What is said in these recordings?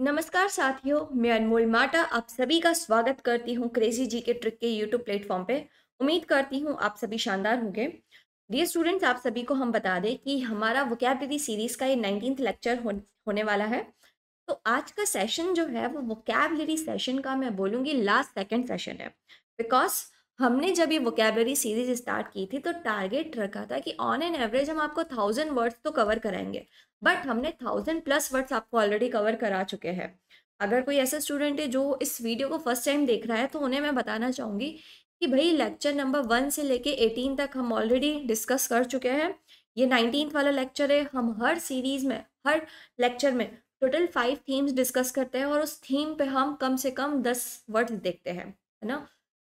नमस्कार साथियों मैं अनमोल माटा आप सभी का स्वागत करती हूँ क्रेजी जी के ट्रिक के यूट्यूब प्लेटफॉर्म पे उम्मीद करती हूँ आप सभी शानदार होंगे डियर स्टूडेंट्स आप सभी को हम बता दें कि हमारा वोकेबलरी सीरीज का ये नाइनटीन लेक्चर हो, होने वाला है तो आज का सेशन जो है वो वोकैबलरी सेशन का मैं बोलूँगी लास्ट सेकेंड सेशन है बिकॉज हमने जब ये वोकेबलरी सीरीज स्टार्ट की थी तो टारगेट रखा था कि ऑन एन एवरेज हम आपको थाउजेंड वर्ड्स तो कवर कराएंगे बट हमने थाउजेंड प्लस वर्ड्स आपको ऑलरेडी कवर करा चुके हैं अगर कोई ऐसा स्टूडेंट है जो इस वीडियो को फर्स्ट टाइम देख रहा है तो उन्हें मैं बताना चाहूँगी कि भाई लेक्चर नंबर वन से लेके एटीन तक हम ऑलरेडी डिस्कस कर चुके हैं ये नाइनटीन वाला लेक्चर है हम हर सीरीज़ में हर लेक्चर में टोटल फाइव थीम्स डिस्कस करते हैं और उस थीम पे हम कम से कम दस वर्ड्स देखते हैं है ना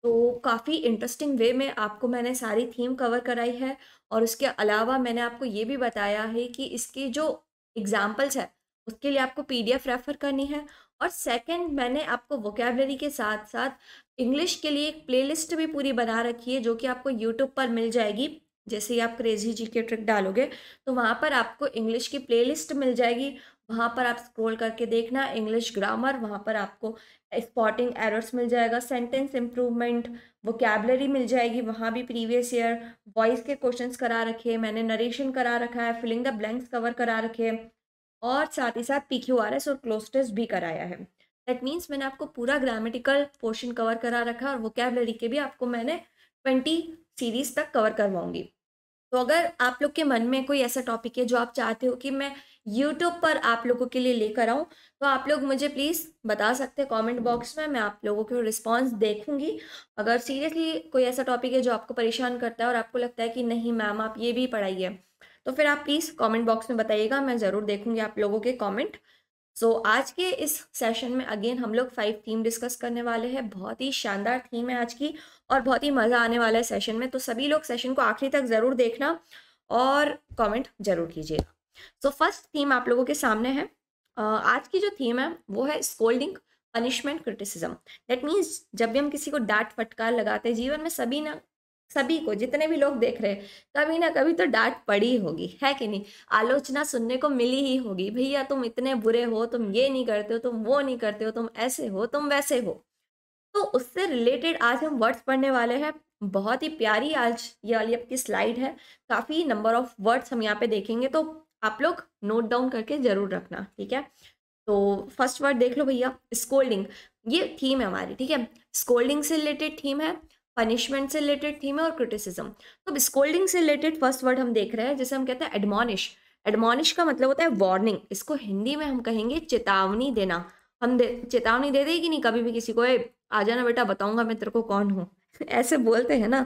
तो काफ़ी इंटरेस्टिंग वे में आपको मैंने सारी थीम कवर कराई है और उसके अलावा मैंने आपको ये भी बताया है कि इसकी जो एग्ज़ाम्पल्स है उसके लिए आपको पी रेफ़र करनी है और सेकंड मैंने आपको वोकेबलरी के साथ साथ इंग्लिश के लिए एक प्लेलिस्ट भी पूरी बना रखी है जो कि आपको यूट्यूब पर मिल जाएगी जैसे ही आप क्रेजी जी के ट्रिक डालोगे तो वहाँ पर आपको इंग्लिश की प्लेलिस्ट मिल जाएगी वहाँ पर आप स्क्रॉल करके देखना इंग्लिश ग्रामर वहाँ पर आपको स्पॉटिंग एरर्स मिल जाएगा सेंटेंस इम्प्रूवमेंट वोकेबलरी मिल जाएगी वहाँ भी प्रीवियस ईयर वॉइस के क्वेश्चंस करा रखे मैंने नरेशन करा रखा है फिलिंग द ब्लैंक्स कवर करा रखे और साथ ही साथ पी क्यू आर एस और क्लोज टेस्ट भी कराया है दैट मीन्स मैंने आपको पूरा ग्रामेटिकल पोर्शन कवर करा रखा है और वोकेबलरी के भी आपको मैंने ट्वेंटी सीरीज तक कवर करवाऊंगी तो अगर आप लोग के मन में कोई ऐसा टॉपिक है जो आप चाहते हो कि मैं यूट्यूब पर आप लोगों के लिए लेकर आऊँ तो आप लोग मुझे प्लीज़ बता सकते हैं कमेंट बॉक्स में मैं आप लोगों के रिस्पांस देखूंगी अगर सीरियसली कोई ऐसा टॉपिक है जो आपको परेशान करता है और आपको लगता है कि नहीं मैम आप ये भी पढ़ाइए तो फिर आप प्लीज़ कमेंट बॉक्स में बताइएगा मैं ज़रूर देखूंगी आप लोगों के कॉमेंट सो so, आज के इस सेशन में अगेन हम लोग फाइव थीम डिस्कस करने वाले हैं बहुत ही शानदार थीम है आज की और बहुत ही मज़ा आने वाला है सेशन में तो सभी लोग सेशन को आखिरी तक ज़रूर देखना और कॉमेंट ज़रूर कीजिएगा सो फर्स्ट थीम आप लोगों के सामने है uh, आज की जो थीम है वो है scolding punishment criticism that means जब भी हम किसी को डांट फटकार लगाते हैं जीवन में सभी ना सभी को जितने भी लोग देख रहे हैं कभी ना कभी तो डांट पड़ी होगी है कि नहीं आलोचना सुनने को मिली ही होगी भैया तुम इतने बुरे हो तुम ये नहीं करते हो तुम वो नहीं करते हो तुम ऐसे हो तुम वैसे हो तो उससे रिलेटेड आज हम वर्ड्स पढ़ने वाले हैं बहुत ही प्यारी आज ये वाली आपकी स्लाइड है काफ़ी नंबर ऑफ वर्ड्स हम यहाँ पे देखेंगे तो आप लोग नोट डाउन करके ज़रूर रखना ठीक है तो फर्स्ट वर्ड देख लो भैया स्कोल्डिंग ये थीम है हमारी ठीक है स्कोल्डिंग से रिलेटेड थीम है पनिशमेंट से रिलेटेड थीम है और क्रिटिसिज्म तो अब स्कोल्डिंग से रिलेटेड फर्स्ट वर्ड हम देख रहे हैं जैसे हम कहते हैं एडमोनिश एडमोनिश का मतलब होता है वार्निंग इसको हिंदी में हम कहेंगे चेतावनी देना हम दे चेतावनी दे देगी नहीं कभी भी किसी को ए, आ जाना बेटा बताऊंगा मैं तेरे को कौन हूँ ऐसे बोलते हैं ना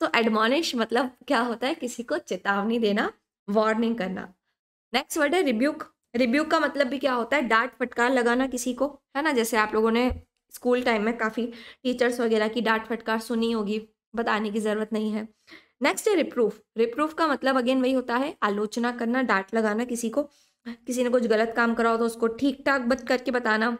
तो एडमोनिश मतलब क्या होता है किसी को चेतावनी देना वार्निंग करना नेक्स्ट वर्ड है रिब्यूक रिब्यूक का मतलब भी क्या होता है डांट फटकार लगाना किसी को है ना जैसे आप लोगों ने स्कूल टाइम में काफ़ी टीचर्स वगैरह की डांट फटकार सुनी होगी बताने की ज़रूरत नहीं है नेक्स्ट है रिप्रूफ रिप्रूफ का मतलब अगेन वही होता है आलोचना करना डांट लगाना किसी को किसी ने कुछ गलत काम करा हो तो उसको ठीक ठाक बत करके बताना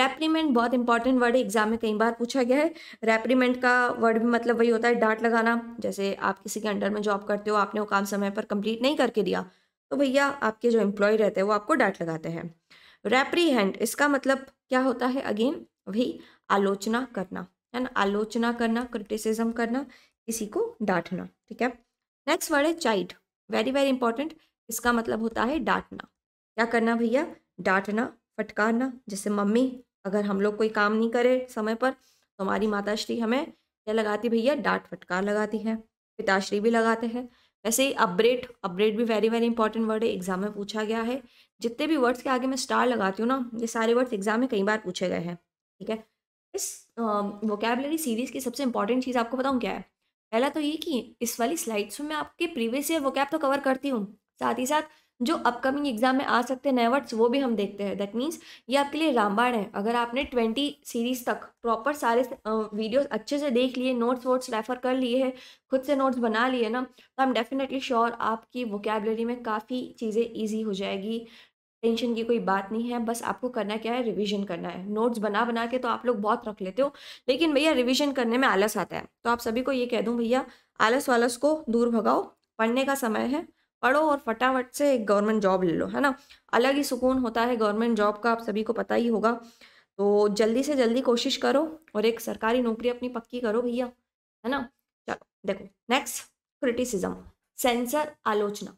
रेप्रीमेंट बहुत इंपॉर्टेंट वर्ड है एग्जाम में कई बार पूछा गया है रेप्रीमेंट का वर्ड भी मतलब वही होता है डांट लगाना जैसे आप किसी के अंडर में जॉब करते हो आपने वो काम समय पर कंप्लीट नहीं करके दिया तो भैया आपके जो एम्प्लॉय रहते हैं वो आपको डांट लगाते हैं रेप्रीहेंड इसका मतलब क्या होता है अगेन वही आलोचना करना है ना आलोचना करना क्रिटिसिज्म करना किसी को डांटना ठीक है नेक्स्ट वर्ड है चाइड वेरी वेरी इंपॉर्टेंट इसका मतलब होता है डांटना क्या करना भैया डांटना फटकारना जैसे मम्मी अगर हम लोग कोई काम नहीं करे समय पर तो हमारी माताश्री हमें क्या लगाती भैया डांट फटकार लगाती है पिताश्री भी लगाते हैं वैसे ही अपग्रेड अपग्रेड भी वेरी वेरी इंपॉर्टेंट वर्ड है एग्जाम में पूछा गया है जितने भी वर्ड्स के आगे मैं स्टार लगाती हूँ ना ये सारे वर्ड्स एग्जाम में कई बार पूछे गए हैं ठीक है इस वोकेबलरी सीरीज़ की सबसे इंपॉर्टेंट चीज़ आपको बताऊँ क्या है पहला तो ये कि इस वाली स्लाइड्स में आपके प्रीवियस ईयर वोकैब तो कवर करती हूँ साथ ही साथ जो अपकमिंग एग्जाम में आ सकते हैं नए वर्ड्स वो भी हम देखते हैं दैट मीन्स ये आपके लिए रामबाण है अगर आपने ट्वेंटी सीरीज तक प्रॉपर सारे वीडियोस अच्छे से देख लिए नोट्स वोट्स रेफर कर लिए हैं खुद से नोट्स बना लिए ना तो हम डेफिनेटली श्योर आपकी वोकेबलरी में काफ़ी चीज़ें ईजी हो जाएगी टेंशन की कोई बात नहीं है बस आपको करना क्या है रिवीजन करना है नोट्स बना बना के तो आप लोग बहुत रख लेते हो लेकिन भैया रिवीजन करने में आलस आता है तो आप सभी को ये कह दूँ भैया आलस वालस को दूर भगाओ पढ़ने का समय है पढ़ो और फटाफट से एक गवर्नमेंट जॉब ले लो है ना अलग ही सुकून होता है गवर्नमेंट जॉब का आप सभी को पता ही होगा तो जल्दी से जल्दी कोशिश करो और एक सरकारी नौकरी अपनी पक्की करो भैया है ना चलो देखो नेक्स्ट क्रिटिसिज्म सेंसर आलोचना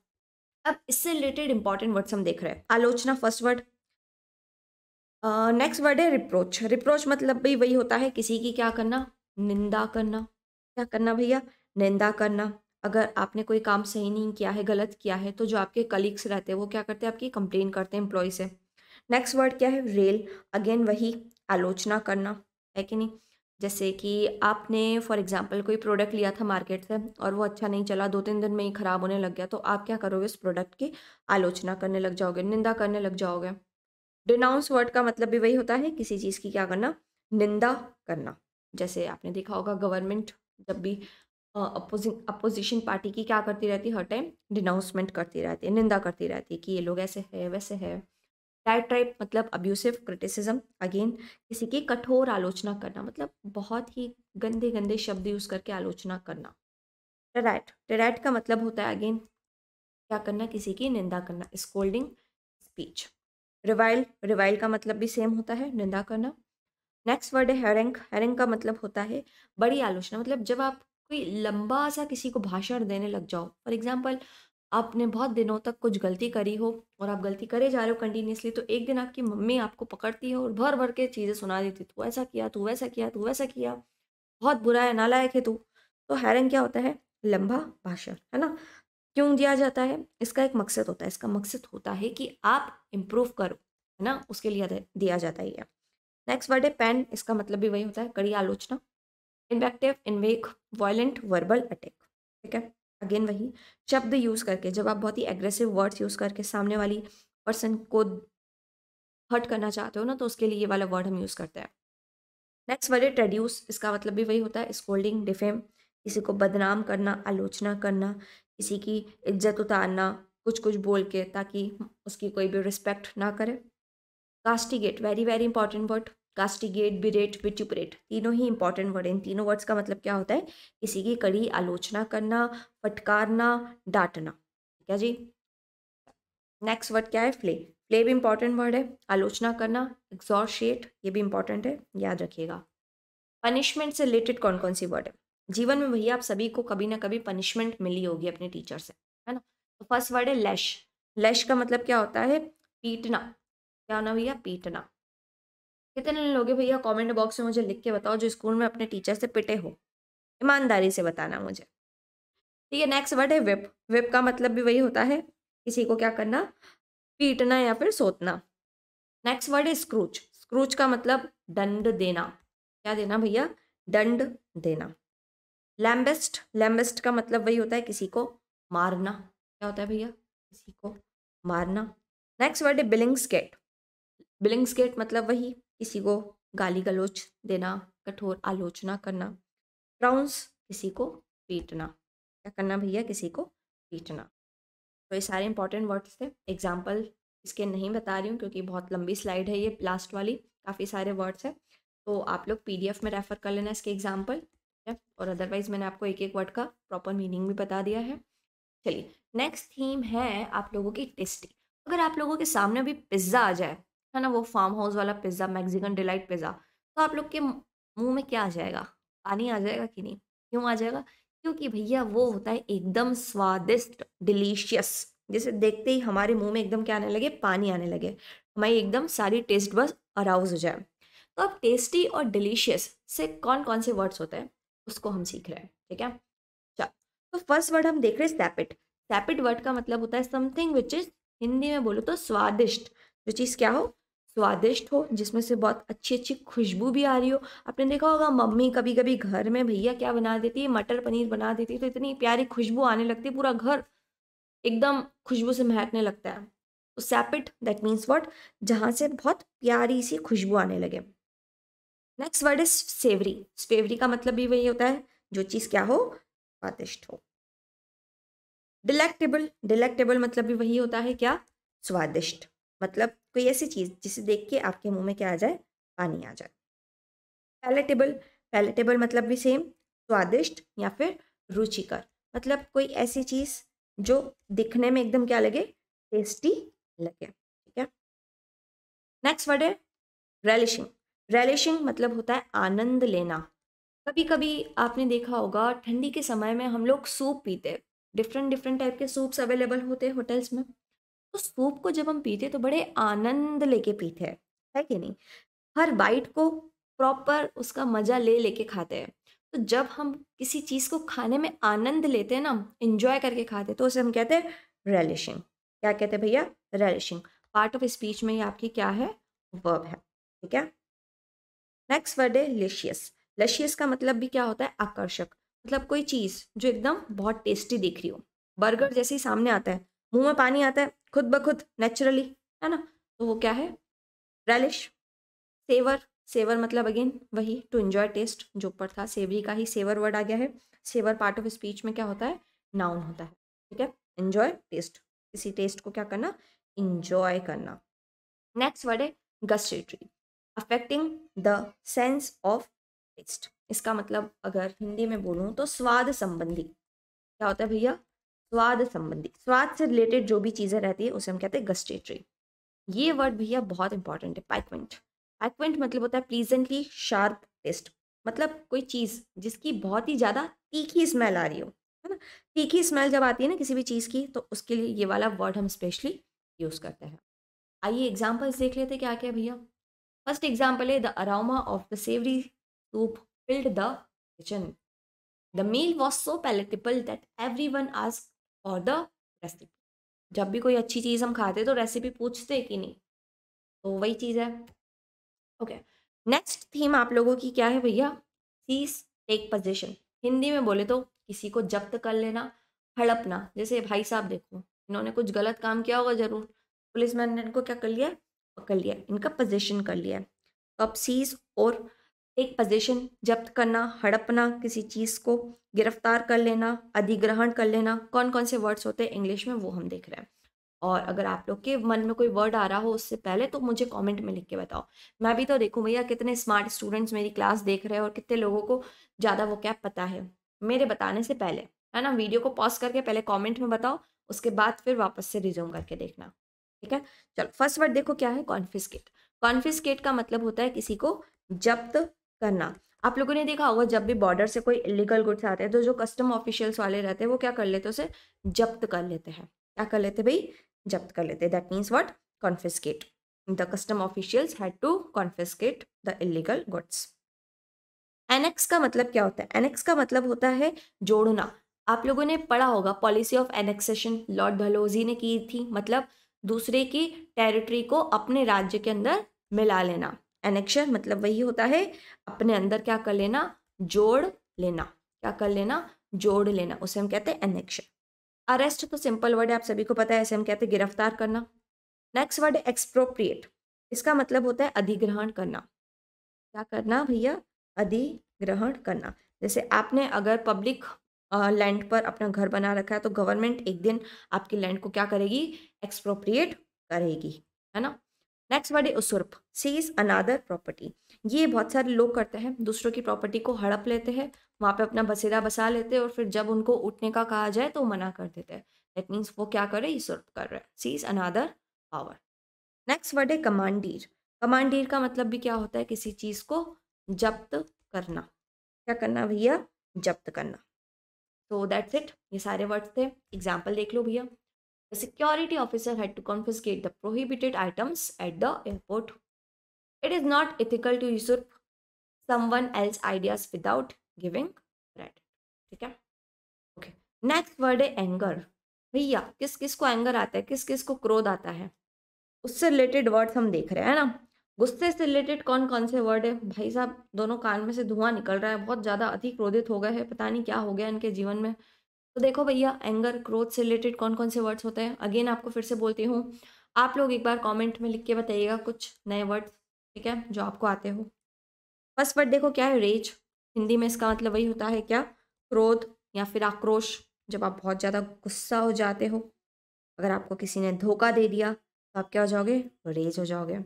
अब इससे रिलेटेड इंपॉर्टेंट वर्ड्स हम देख रहे हैं आलोचना फर्स्ट वर्ड नेक्स्ट वर्ड है रिप्रोच रिप्रोच मतलब भी वही होता है किसी की क्या करना निंदा करना क्या करना भैया निंदा करना अगर आपने कोई काम सही नहीं किया है गलत किया है तो जो आपके कलीग्स रहते हैं वो क्या करते हैं आपकी कंप्लेन करते हैं एम्प्लॉय से नेक्स्ट वर्ड क्या है रेल अगेन वही आलोचना करना है कि नहीं जैसे कि आपने फॉर एग्जांपल कोई प्रोडक्ट लिया था मार्केट से और वो अच्छा नहीं चला दो तीन दिन में ही ख़राब होने लग गया तो आप क्या करोगे उस प्रोडक्ट की आलोचना करने लग जाओगे निंदा करने लग जाओगे डिनाउंस वर्ड का मतलब भी वही होता है किसी चीज़ की क्या करना निंदा करना जैसे आपने देखा होगा गवर्नमेंट जब भी अपोजिशन पार्टी की क्या करती रहती है हर टाइम डिनाउंसमेंट करती रहती है निंदा करती रहती है कि ये लोग ऐसे है वैसे है डाइट टाइप मतलब अब्यूसिव क्रिटिसिज्म अगेन किसी की कठोर आलोचना करना मतलब बहुत ही गंदे गंदे शब्द यूज़ करके आलोचना करना टेराइट टेराइट का मतलब होता है अगेन क्या करना किसी की निंदा करना स्कोल्डिंग स्पीच रिवाइल रिवाइल का मतलब भी सेम होता है निंदा करना नेक्स्ट वर्ड है हेरेंक हेरिंग का मतलब होता है बड़ी आलोचना मतलब जब आप कोई लंबा सा किसी को भाषण देने लग जाओ फॉर एग्जाम्पल आपने बहुत दिनों तक कुछ गलती करी हो और आप गलती करे जा रहे हो कंटिन्यूसली तो एक दिन आपकी मम्मी आपको पकड़ती है और भर भर के चीज़ें सुना देती तू ऐसा किया तू वैसा किया तू वैसा किया बहुत बुरा है नालायक है तू तो हैरन क्या होता है लंबा भाषण है ना क्यों दिया जाता है इसका एक मकसद होता है इसका मकसद होता है कि आप इम्प्रूव करो है ना उसके लिए दिया जाता है नेक्स्ट वर्ड है पेन इसका मतलब भी वही होता है कड़ी आलोचना invective inveigh violent verbal attack ठीक है अगेन वही शब्द यूज़ करके जब आप बहुत ही एग्रेसिव वर्ड्स यूज़ करके सामने वाली पर्सन को हर्ट करना चाहते हो ना तो उसके लिए ये वाला वर्ड हम यूज़ करते हैं नेक्स्ट वर्ड ट्रेड्यूस इसका मतलब भी वही होता है स्कोल्डिंग डिफेम किसी को बदनाम करना आलोचना करना किसी की इज्जत उतारना कुछ कुछ बोल के ताकि उसकी कोई भी रिस्पेक्ट ना करे castigate very very important word castigate berate vituperate तीनों ही इंपॉर्टेंट वर्ड हैं तीनों वर्ड्स का मतलब क्या होता है किसी की कड़ी आलोचना करना फटकारना डांटना ठीक है जी नेक्स्ट वर्ड क्या है फ्ले प्ले भी इंपॉर्टेंट वर्ड है आलोचना करना एग्जॉर्शिएट ये भी इंपॉर्टेंट है याद रखिएगा पनिशमेंट से रिलेटेड कौन कौन सी वर्ड है जीवन में भैया आप सभी को कभी ना कभी पनिशमेंट मिली होगी अपने टीचर से है ना तो फर्स्ट वर्ड है लैश लैश का मतलब क्या होता है पीटना क्या होना भैया पीटना कितने लोगे भैया कमेंट बॉक्स में मुझे लिख के बताओ जो स्कूल में अपने टीचर से पिटे हो ईमानदारी से बताना मुझे ठीक है नेक्स्ट वर्ड है विप विप का मतलब भी वही होता है किसी को क्या करना पीटना या फिर सोतना नेक्स्ट वर्ड है स्क्रूच स्क्रूच का मतलब दंड देना क्या देना भैया दंड देना लैम्बेस्ट लैम्बेस्ट का मतलब वही होता है किसी को मारना क्या होता है भैया किसी को मारना नेक्स्ट वर्ड है बिलिंग स्केट बिलिंग स्केट मतलब वही किसी को गाली गलोच देना कठोर आलोचना करना क्राउंस किसी को पीटना क्या करना भैया किसी को पीटना तो ये सारे इंपॉर्टेंट वर्ड्स थे एग्जाम्पल इसके नहीं बता रही हूँ क्योंकि बहुत लंबी स्लाइड है ये लास्ट वाली काफ़ी सारे वर्ड्स हैं तो आप लोग पीडीएफ में रेफ़र कर लेना इसके एग्जाम्पल और अदरवाइज़ मैंने आपको एक एक वर्ड का प्रॉपर मीनिंग भी बता दिया है चलिए नेक्स्ट थीम है आप लोगों की टेस्टी अगर आप लोगों के सामने भी पिज्ज़ा आ जाए है ना वो फार्म हाउस वाला पिज़्ज़ा मैक्सिकन डिलाइट पिज़्ज़ा तो आप लोग के मुंह में क्या आ जाएगा पानी आ जाएगा कि नहीं क्यों आ जाएगा क्योंकि भैया वो होता है एकदम स्वादिष्ट डिलीशियस जिसे देखते ही हमारे मुंह में एकदम क्या आने लगे पानी आने लगे हमारी एकदम सारी टेस्ट बस अराउज हो जाए तो अब टेस्टी और डिलीशियस से कौन कौन से वर्ड्स होते हैं उसको हम सीख रहे हैं ठीक है चल तो फर्स्ट वर्ड हम देख रहे हैं सैपिट सैपिट वर्ड का मतलब होता है समथिंग विच इज हिंदी में बोलो तो स्वादिष्ट जो चीज़ क्या हो स्वादिष्ट हो जिसमें से बहुत अच्छी अच्छी खुशबू भी आ रही हो आपने देखा होगा मम्मी कभी कभी घर में भैया क्या बना देती है मटर पनीर बना देती है तो इतनी प्यारी खुशबू आने लगती है पूरा घर एकदम खुशबू से महकने लगता है तो सैपिट दैट मीन्स वॉट जहाँ से बहुत प्यारी सी खुशबू आने लगे next word is savoury savoury का मतलब भी वही होता है जो चीज़ क्या हो स्वादिष्ट हो डिलेक्टेबल डिलेक्टेबल मतलब भी वही होता है क्या स्वादिष्ट मतलब कोई ऐसी चीज़ जिसे देख के आपके मुंह में क्या आ जाए पानी आ जाए पैलेटेबल पैलेटेबल मतलब भी सेम स्वादिष्ट या फिर रुचिकर मतलब कोई ऐसी चीज़ जो दिखने में एकदम क्या लगे टेस्टी लगे ठीक है नेक्स्ट वर्ड है रेलिशिंग रेलिशिंग मतलब होता है आनंद लेना कभी कभी आपने देखा होगा ठंडी के समय में हम लोग सूप पीते हैं डिफरेंट डिफरेंट टाइप के सूप्स अवेलेबल होते हैं होटल्स में तो सूप को जब हम पीते तो बड़े आनंद लेके पीते हैं है कि नहीं हर बाइट को प्रॉपर उसका मज़ा ले लेके खाते हैं तो जब हम किसी चीज़ को खाने में आनंद लेते हैं ना इंजॉय करके खाते तो उसे हम कहते हैं रेलिशिंग क्या कहते हैं भैया रेलिशिंग पार्ट ऑफ स्पीच में ये आपकी क्या है वर्ब है ठीक है नेक्स्ट वर्ड है लेशियस लशियस का मतलब भी क्या होता है आकर्षक मतलब कोई चीज़ जो एकदम बहुत टेस्टी दिख रही हो बर्गर जैसे ही सामने आता है मुंह में पानी आता है खुद ब खुद नेचुरली है ना तो वो क्या है रेलिश सेवर सेवर मतलब अगेन वही टू एंजॉय टेस्ट जो ऊपर था सेवरी का ही सेवर वर्ड आ गया है सेवर पार्ट ऑफ स्पीच में क्या होता है नाउन होता है ठीक है एंजॉय टेस्ट किसी टेस्ट को क्या करना इंजॉय करना नेक्स्ट वर्ड है gustatory affecting the sense of taste इसका मतलब अगर हिंदी में बोलूँ तो स्वाद संबंधी क्या होता है भैया स्वाद संबंधी स्वाद से रिलेटेड जो भी चीज़ें रहती है उसे हम कहते हैं गस्टेटरी ये वर्ड भैया बहुत इंपॉर्टेंट है पैक्वेंट पैक्वेंट मतलब होता है प्लीजेंटली शार्प टेस्ट मतलब कोई चीज़ जिसकी बहुत ही ज़्यादा तीखी स्मेल आ रही हो है ना तीखी स्मेल जब आती है ना किसी भी चीज़ की तो उसके लिए ये वाला वर्ड हम स्पेशली यूज़ करते हैं आइए एग्जाम्पल्स देख लेते क्या क्या भैया फर्स्ट एग्जाम्पल है the aroma of the savoury soup filled the kitchen the meal was so palatable that everyone आज और द रेसिपी जब भी कोई अच्छी चीज़ हम खाते तो रेसिपी पूछते कि नहीं तो वही चीज़ है ओके नेक्स्ट थीम आप लोगों की क्या है भैया सीज टेक पोजिशन हिंदी में बोले तो किसी को जब्त कर लेना हड़पना जैसे भाई साहब देखो इन्होंने कुछ गलत काम किया होगा ज़रूर पुलिस मैन ने इनको क्या कर लिया पकड़ लिया इनका पोजिशन कर लिया कब अब सीज और एक पोजीशन जब्त करना हड़पना किसी चीज़ को गिरफ्तार कर लेना अधिग्रहण कर लेना कौन कौन से वर्ड्स होते हैं इंग्लिश में वो हम देख रहे हैं और अगर आप लोग के मन में कोई वर्ड आ रहा हो उससे पहले तो मुझे कमेंट में लिख के बताओ मैं भी तो देखूँ भैया कितने स्मार्ट स्टूडेंट्स मेरी क्लास देख रहे हैं और कितने लोगों को ज़्यादा वो क्या पता है मेरे बताने से पहले है ना वीडियो को पॉज करके पहले कॉमेंट में बताओ उसके बाद फिर वापस से रिज्यूम करके देखना ठीक है चलो फर्स्ट वर्ड देखो क्या है कॉन्फिस्केट कॉन्फिस्केट का मतलब होता है किसी को जब्त करना आप लोगों ने देखा होगा जब भी बॉर्डर से कोई इलीगल गुड्स आते हैं तो जो कस्टम ऑफिशियल्स वाले रहते हैं वो क्या कर लेते हैं उसे जब्त कर लेते हैं क्या कर लेते भाई जब्त कर लेते that means what confiscate the custom officials had to confiscate the illegal goods annex का मतलब क्या होता है एनेक्स का मतलब होता है जोड़ना आप लोगों ने पढ़ा होगा policy of annexation Lord Dalhousie ने की थी मतलब दूसरे की टेरिटरी को अपने राज्य के अंदर मिला लेना एनेक्शन मतलब वही होता है अपने अंदर क्या कर लेना जोड़ लेना क्या कर लेना जोड़ लेना उसे हम कहते हैं एनेक्शन अरेस्ट तो सिंपल वर्ड है आप सभी को पता है ऐसे हम कहते हैं गिरफ्तार करना नेक्स्ट वर्ड एक्सप्रोप्रिएट इसका मतलब होता है अधिग्रहण करना क्या करना भैया अधिग्रहण करना जैसे आपने अगर पब्लिक लैंड पर अपना घर बना रखा है तो गवर्नमेंट एक दिन आपकी लैंड को क्या करेगी एक्सप्रोप्रिएट करेगी है ना नेक्स्ट वर्ड है उसुर्प सीज अनादर प्रॉपर्टी ये बहुत सारे लोग करते हैं दूसरों की प्रॉपर्टी को हड़प लेते हैं वहाँ पे अपना बसेरा बसा लेते हैं और फिर जब उनको उठने का कहा जाए तो मना कर देते हैं दैट मीन्स वो क्या करे उसुर्प कर रहे हैं seize another power next word है कमांडीर कमांडीर का मतलब भी क्या होता है किसी चीज़ को जब्त करना क्या करना भैया जब्त करना तो दैट्स इट ये सारे वर्ड्स थे एग्जाम्पल देख लो भैया The security officer had to confiscate the prohibited items at the airport. It is not ethical to usurp someone else ideas without giving credit. theek hai okay next word is anger bhaiya kis kis ko anger aata hai kis kis ko krodh aata hai usse related words hum dekh rahe hai na गुस्से से related कौन कौन से word है भाई साहब दोनों कान में से धुआं निकल रहा है बहुत ज़्यादा अति क्रोधित हो गए हैं पता नहीं क्या हो गया इनके जीवन में तो देखो भैया एंगर क्रोध से रिलेटेड कौन कौन से वर्ड्स होते हैं अगेन आपको फिर से बोलती हूँ आप लोग एक बार कमेंट में लिख के बताइएगा कुछ नए वर्ड्स ठीक है जो आपको आते हो फर्स्ट वर्ड देखो क्या है रेज हिंदी में इसका मतलब वही होता है क्या क्रोध या फिर आक्रोश जब आप बहुत ज़्यादा गुस्सा हो जाते हो अगर आपको किसी ने धोखा दे दिया तो आप क्या हो जाओगे रेज हो जाओगे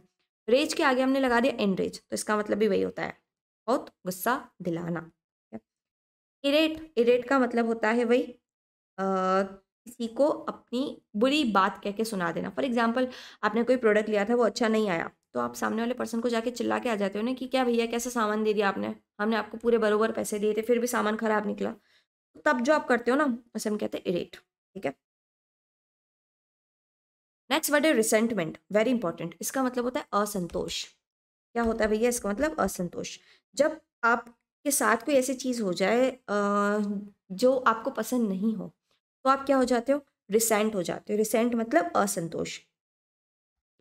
रेज के आगे हमने लगा दिया एनरेज तो इसका मतलब भी वही होता है बहुत गुस्सा दिलाना इरेट इरेट का मतलब होता है वही किसी को अपनी बुरी बात कह के सुना देना फॉर एग्जाम्पल आपने कोई प्रोडक्ट लिया था वो अच्छा नहीं आया तो आप सामने वाले पर्सन को जाके चिल्ला के आ जाते हो ना कि क्या भैया कैसा सामान दे दिया आपने हमने आपको पूरे बरोबर पैसे दिए थे फिर भी सामान खराब निकला तो तब जो आप करते हो ना उसे हम कहते हैं इरेट ठीक है नेक्स्ट वर्ड है रिसेंटमेंट वेरी इंपॉर्टेंट इसका मतलब होता है असंतोष क्या होता है भैया इसका मतलब असंतोष जब आपके साथ कोई ऐसी चीज़ हो जाए जो आपको पसंद नहीं हो तो आप क्या हो जाते हो रिसेंट हो जाते हो रिसेंट मतलब असंतोष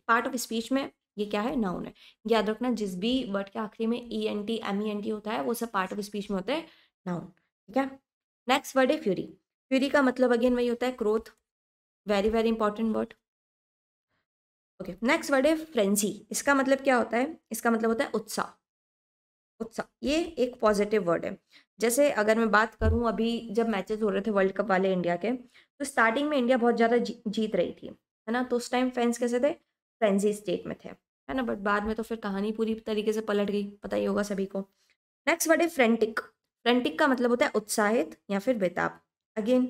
पार्ट ऑफ स्पीच में ये क्या है नाउन है याद रखना जिस भी वर्ड के आखिरी में E N T M E N T होता है वो सब पार्ट ऑफ स्पीच में होता है नाउन ठीक है नेक्स्ट वर्ड है फ्यूरी फ्यूरी का मतलब अगेन वही होता है wroth very very important word okay next word है फ्रेंजी इसका मतलब क्या होता है इसका मतलब होता है उत्साह उत्साह ये एक पॉजिटिव वर्ड है जैसे अगर मैं बात करूं अभी जब मैचेस हो रहे थे वर्ल्ड कप वाले इंडिया के तो स्टार्टिंग में इंडिया बहुत ज़्यादा जी, जीत रही थी है ना तो उस टाइम फैंस कैसे थे फ्रेंजी स्टेट में थे है ना बट बाद में तो फिर कहानी पूरी तरीके से पलट गई पता ही होगा सभी को नेक्स्ट वर्ड है फ्रेंटिक फ्रेंटिक का मतलब होता है उत्साहित या फिर बेताब अगेन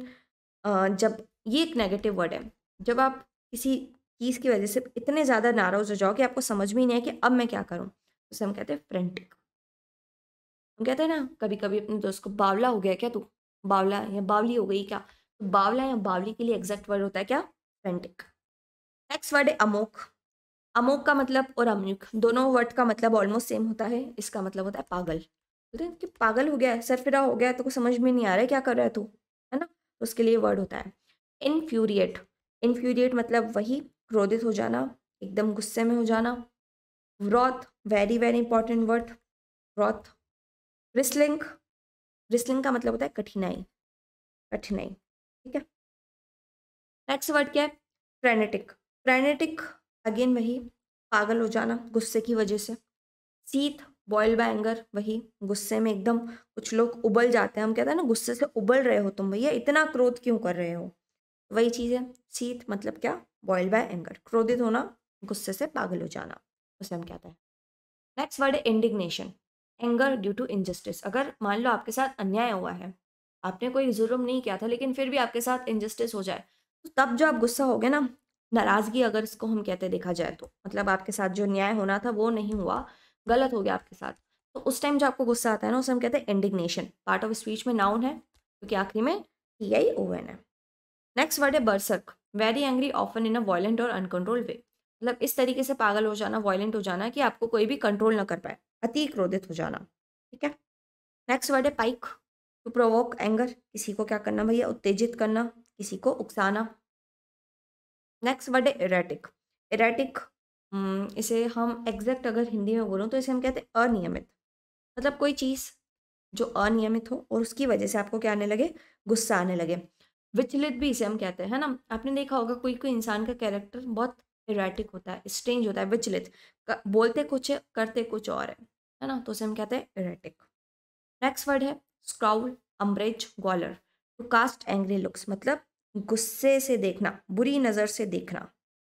जब ये एक नेगेटिव वर्ड है जब आप किसी चीज़ की वजह से इतने ज़्यादा नाराज़ हो जाओ कि आपको समझ में ही नहीं है कि अब मैं क्या करूँ उसे हम कहते हैं फ्रेंटिक हम कहते हैं ना कभी कभी अपने दोस्त को बावला हो गया क्या तू बावला या बावली हो गई क्या तो बावला या बावली के लिए एग्जैक्ट वर्ड होता है क्या पेंटिक नेक्स्ट वर्ड है अमोक अमोक का मतलब और अमयुक दोनों वर्ड का मतलब ऑलमोस्ट सेम होता है इसका मतलब होता है पागल बोलते हैं कि पागल हो गया है सरफिरा हो गया है तो कुछ समझ में नहीं आ रहा है क्या कर रहा है तू है ना तो उसके लिए वर्ड होता है इनफ्यूरिएट इनफ्यूरिएट मतलब वही क्रोधित हो जाना एकदम गुस्से में हो जाना wroth very very important word wroth bristling bristling का मतलब होता है कठिनाई कठिनाई ठीक है नेक्स्ट वर्ड क्या है फ्रेनेटिक फ्रेनेटिक अगेन वही पागल हो जाना गुस्से की वजह से सीथ बॉयल बाय एंगर वही गुस्से में एकदम कुछ लोग उबल जाते हैं हम कहते हैं ना गुस्से से उबल रहे हो तुम भैया इतना क्रोध क्यों कर रहे हो वही चीज़ है सीथ मतलब क्या बॉयल बाय एंगर क्रोधित होना गुस्से से पागल हो जाना उसे हम कहते हैं नेक्स्ट वर्ड है indignation anger due to injustice अगर मान लो आपके साथ अन्याय हुआ है आपने कोई जुर्म नहीं किया था लेकिन फिर भी आपके साथ इनजस्टिस हो जाए तो तब जो आप गुस्सा हो गए ना नाराज़गी अगर इसको हम कहते देखा जाए तो मतलब आपके साथ जो न्याय होना था वो नहीं हुआ गलत हो गया आपके साथ तो उस टाइम जो आपको गुस्सा आता है ना उसे हम कहते हैं इंडिग्नेशन पार्ट ऑफ स्पीच में नाउन है क्योंकि आखिरी में टी आई ओ एन है नेक्स्ट वर्ड है berserk very angry often in a violent or uncontrolled वे मतलब इस तरीके से पागल हो जाना वॉयेंट हो जाना कि आपको कोई भी कंट्रोल ना कर पाए अति क्रोधित हो जाना ठीक है नेक्स्ट वर्ड है पाइक टू प्रोवोक एंगर किसी को क्या करना भैया उत्तेजित करना किसी को उकसाना नेक्स्ट वर्ड है इरेटिक इरेटिक हम्म, इसे हम एग्जैक्ट अगर हिंदी में बोलूँ तो इसे हम कहते हैं अनियमित मतलब कोई चीज़ जो अनियमित हो और उसकी वजह से आपको क्या आने लगे गुस्सा आने लगे विचलित भी इसे हम कहते हैं है ना आपने देखा होगा कोई कोई इंसान का कैरेक्टर बहुत इरेटिक होता है स्ट्रेंज होता है विचलित बोलते कुछ है करते कुछ और है है ना तो उसे हम कहते हैं इरेटिक नेक्स्ट वर्ड है scowl umbrage glower to cast angry looks मतलब गुस्से से देखना बुरी नज़र से देखना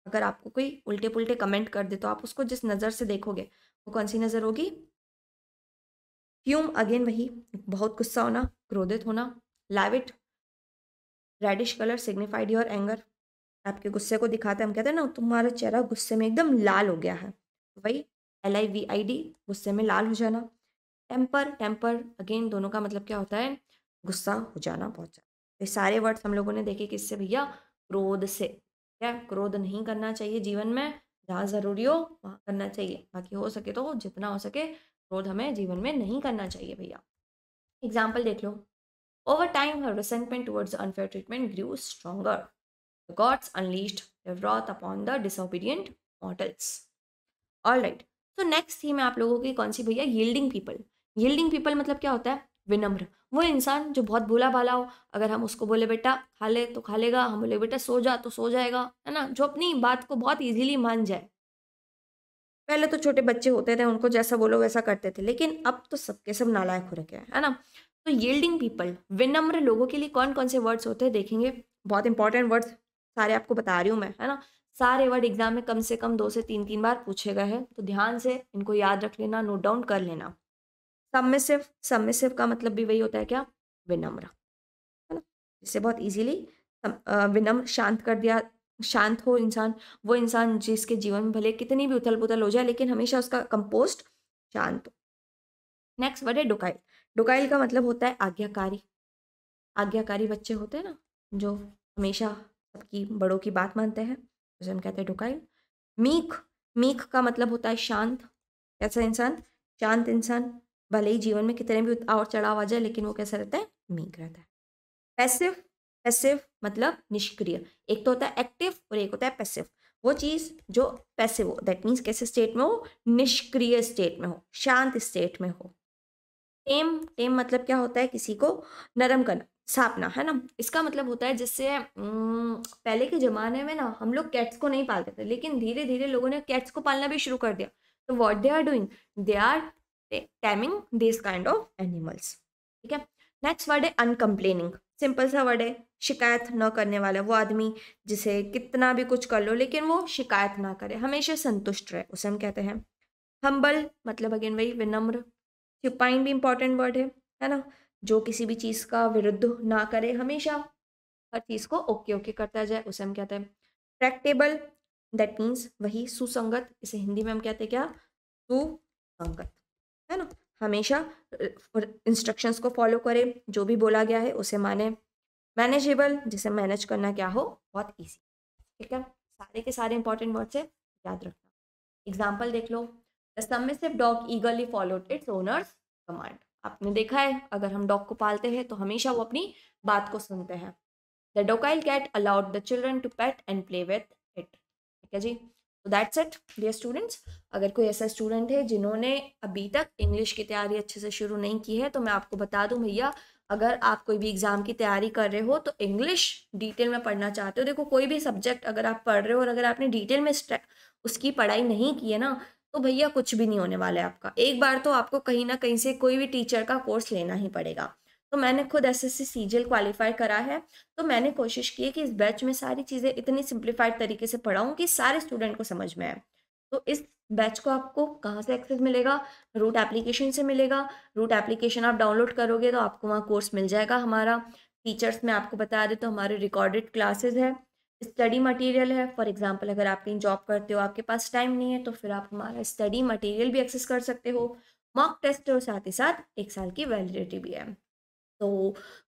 अगर आपको कोई उल्टे पुल्टे कमेंट कर दे तो आप उसको जिस नज़र से देखोगे वो कौन सी नज़र होगी फ्यूम अगेन वही बहुत गुस्सा होना क्रोधित होना livid reddish colour signified your anger आपके गुस्से को दिखाते हैं हम कहते हैं ना तुम्हारा चेहरा गुस्से में एकदम लाल हो गया है वही L I V I D गुस्से में लाल हो जाना टेम्पर टेम्पर अगेन दोनों का मतलब क्या होता है गुस्सा हो जाना बहुत ज़्यादा तो सारे वर्ड्स हम लोगों ने देखे किससे भैया क्रोध से क्या क्रोध नहीं करना चाहिए जीवन में जहाँ ज़रूरी हो वहाँ करना चाहिए बाकी हो सके तो जितना हो सके क्रोध हमें जीवन में नहीं करना चाहिए भैया एग्जाम्पल देख लो over time her resentment towards unfair treatment grew stronger गॉड्स unleashed their upon the the models all right तो नेक्स्ट थीम है आप लोगों की कौन सी भैया यील्डिंग पीपल यील्डिंग पीपल मतलब क्या होता है विनम्र वो इंसान जो बहुत भोला भाला हो अगर हम उसको बोले बेटा खा ले तो खा लेगा हम बोले बेटा सो जा तो सो जाएगा है ना जो अपनी बात को बहुत ईजिली मान जाए पहले तो छोटे बच्चे होते थे उनको जैसा बोलो वैसा करते थे लेकिन अब तो सबके सब नालायक हो रखे हैं है ना तो यील्डिंग पीपल विनम्र लोगों के लिए कौन कौन से वर्ड्स होते हैं देखेंगे बहुत इंपॉर्टेंट वर्ड्स सारे आपको बता रही हूँ मैं है ना सारे वर्ड एग्जाम में कम से कम दो से तीन तीन बार पूछे गए हैं तो ध्यान से इनको याद रख लेना नोट डाउन कर लेना सबमिसिव सबमिसिव का मतलब भी वही होता है क्या विनम्र है ना जिससे बहुत इजीली विनम्र शांत कर दिया शांत हो इंसान वो इंसान जिसके जीवन में भले कितनी भी उथल पुथल हो जाए लेकिन हमेशा उसका कंपोस्ट शांत हो नेक्स्ट वर्ड है डुकाइल डुकाइल का मतलब होता है आज्ञाकारी आज्ञाकारी बच्चे होते हैं ना जो हमेशा सबकी बड़ों की बात मानते हैं जिसे हम कहते हैं डुकाइल मीख मीख का मतलब होता है शांत कैसा इंसान शांत इंसान भले ही जीवन में कितने भी उतार चढ़ाव आ जाए लेकिन वो कैसा रहता है मीक रहता है पैसिव पैसिव मतलब निष्क्रिय एक तो होता है एक्टिव और एक होता है पैसिव वो चीज़ जो पैसिव हो दैट मीन्स कैसे स्टेट में हो निष्क्रिय स्टेट में हो शांत स्टेट में हो टेम टेम मतलब क्या होता है किसी को नरम करना सापना है ना इसका मतलब होता है जिससे पहले के ज़माने में ना हम लोग कैट्स को नहीं पालते थे लेकिन धीरे धीरे लोगों ने कैट्स को पालना भी शुरू कर दिया तो what they are doing they are taming this kind of animals ठीक है नेक्स्ट वर्ड है अनकम्प्लेनिंग सिंपल सा वर्ड है शिकायत न करने वाला वो आदमी जिसे कितना भी कुछ कर लो लेकिन वो शिकायत ना करे हमेशा संतुष्ट रहे उसे हम कहते हैं हम्बल मतलब अगेन वही विनम्र ह्यूपाइन भी इंपॉर्टेंट वर्ड है है ना जो किसी भी चीज़ का विरुद्ध ना करे हमेशा हर चीज़ को ओके ओके करता जाए उसे हम कहते हैं ट्रैक्टेबल दैट मीन्स वही सुसंगत इसे हिंदी में हम कहते हैं क्या सुसंगत है ना हमेशा इंस्ट्रक्शंस को फॉलो करें जो भी बोला गया है उसे माने मैनेजेबल जिसे मैनेज करना क्या हो बहुत ईजी ठीक है सारे के सारे इंपॉर्टेंट वर्ड्स है याद रखना एग्जाम्पल देख लो the submissive dog eagerly followed its owner's command आपने देखा है अगर हम डॉग को पालते हैं तो हमेशा वो अपनी बात को सुनते हैं the docile cat allowed the children to pat and play with it ठीक है जी तो दैट्स इट डियर स्टूडेंट्स अगर कोई ऐसा स्टूडेंट है जिन्होंने अभी तक इंग्लिश की तैयारी अच्छे से शुरू नहीं की है तो मैं आपको बता दूं भैया अगर आप कोई भी एग्ज़ाम की तैयारी कर रहे हो तो इंग्लिश डिटेल में पढ़ना चाहते हो देखो कोई भी सब्जेक्ट अगर आप पढ़ रहे हो और अगर आपने डिटेल में उसकी पढ़ाई नहीं की है ना तो भैया कुछ भी नहीं होने वाला है आपका एक बार तो आपको कहीं ना कहीं से कोई भी टीचर का कोर्स लेना ही पड़ेगा तो मैंने खुद एस एस सी क्वालिफाई करा है तो मैंने कोशिश की है कि इस बैच में सारी चीज़ें इतनी सिंप्लीफाइड तरीके से पढ़ाऊँ कि सारे स्टूडेंट को समझ में आए तो इस बैच को आपको कहाँ से एक्सेस मिलेगा रूट एप्लीकेशन से मिलेगा रूट एप्लीकेशन आप डाउनलोड करोगे तो आपको वहाँ कोर्स मिल जाएगा हमारा टीचर्स में आपको बता दें तो हमारे रिकॉर्डेड क्लासेज है स्टडी मटेरियल है फॉर एग्जांपल अगर आप कहीं जॉब करते हो आपके पास टाइम नहीं है तो फिर आप हमारा स्टडी मटेरियल भी एक्सेस कर सकते हो मॉक टेस्ट और साथ ही साथ एक साल की वैलिडिटी भी है तो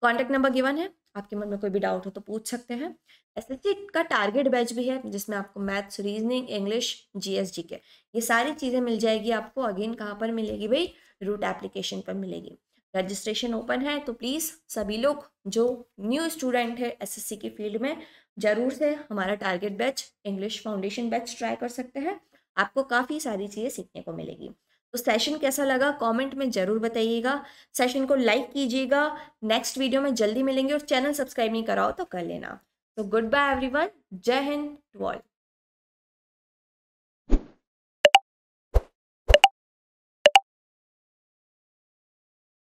कॉन्टैक्ट नंबर गिवन है आपके मन में कोई भी डाउट हो तो पूछ सकते हैं एस का टारगेट बैच भी है जिसमें आपको मैथ्स रीजनिंग इंग्लिश जी के ये सारी चीज़ें मिल जाएगी आपको अगेन कहाँ पर मिलेगी भाई रूट एप्लीकेशन पर मिलेगी रजिस्ट्रेशन ओपन है तो प्लीज़ सभी लोग जो न्यू स्टूडेंट है एसएससी की फील्ड में जरूर से हमारा target batch English foundation batch try कर सकते हैं आपको काफ़ी सारी चीज़ें सीखने को मिलेगी तो सेशन कैसा लगा कमेंट में ज़रूर बताइएगा सेशन को लाइक कीजिएगा नेक्स्ट वीडियो में जल्दी मिलेंगे और चैनल सब्सक्राइब नहीं कराओ तो कर लेना तो गुड बाय एवरीवन जय हिंद टू ऑल